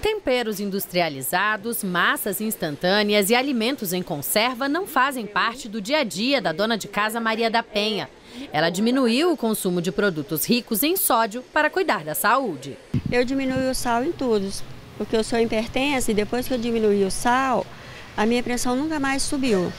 Temperos industrializados, massas instantâneas e alimentos em conserva não fazem parte do dia a dia da dona de casa Maria da Penha. Ela diminuiu o consumo de produtos ricos em sódio para cuidar da saúde. Eu diminui o sal em todos, porque eu sou hipertensa e depois que eu diminuí o sal, a minha pressão nunca mais subiu.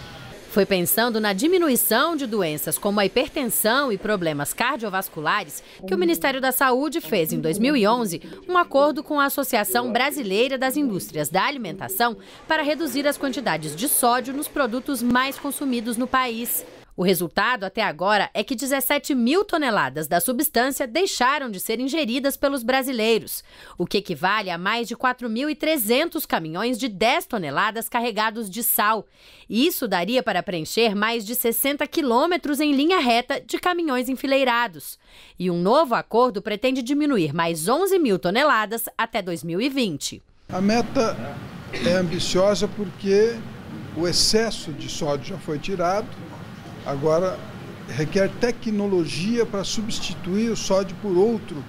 Foi pensando na diminuição de doenças como a hipertensão e problemas cardiovasculares que o Ministério da Saúde fez em 2011 um acordo com a Associação Brasileira das Indústrias da Alimentação para reduzir as quantidades de sódio nos produtos mais consumidos no país. O resultado até agora é que 17 mil toneladas da substância deixaram de ser ingeridas pelos brasileiros, o que equivale a mais de 4.300 caminhões de 10 toneladas carregados de sal. Isso daria para preencher mais de 60 quilômetros em linha reta de caminhões enfileirados. E um novo acordo pretende diminuir mais 11 mil toneladas até 2020. A meta é ambiciosa porque o excesso de sódio já foi tirado Agora, requer tecnologia para substituir o sódio por outro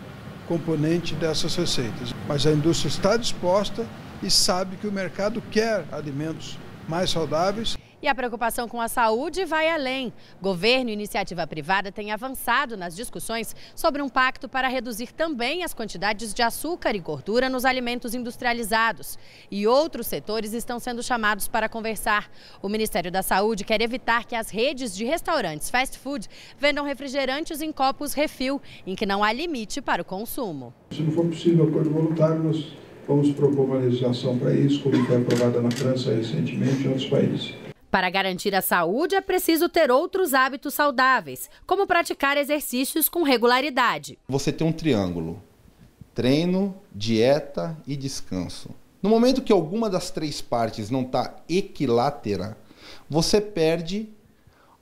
componente dessas receitas. Mas a indústria está disposta e sabe que o mercado quer alimentos mais saudáveis. E a preocupação com a saúde vai além. Governo e iniciativa privada têm avançado nas discussões sobre um pacto para reduzir também as quantidades de açúcar e gordura nos alimentos industrializados. E outros setores estão sendo chamados para conversar. O Ministério da Saúde quer evitar que as redes de restaurantes fast food vendam refrigerantes em copos refil, em que não há limite para o consumo. Se não for possível acordo voluntário, nós vamos propor uma legislação para isso, como foi aprovada na França recentemente e em outros países. Para garantir a saúde, é preciso ter outros hábitos saudáveis, como praticar exercícios com regularidade. Você tem um triângulo: treino, dieta e descanso. No momento que alguma das três partes não está equilátera, você perde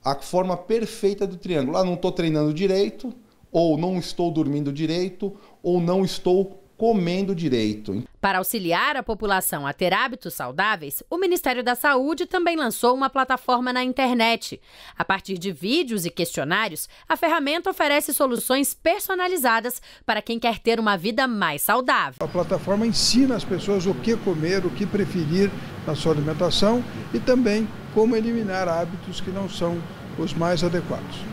a forma perfeita do triângulo. Ah, não estou treinando direito, ou não estou dormindo direito, ou não estou comendo direito. Para auxiliar a população a ter hábitos saudáveis, o Ministério da Saúde também lançou uma plataforma na internet. A partir de vídeos e questionários, a ferramenta oferece soluções personalizadas para quem quer ter uma vida mais saudável. A plataforma ensina as pessoas o que comer, o que preferir na sua alimentação e também como eliminar hábitos que não são os mais adequados.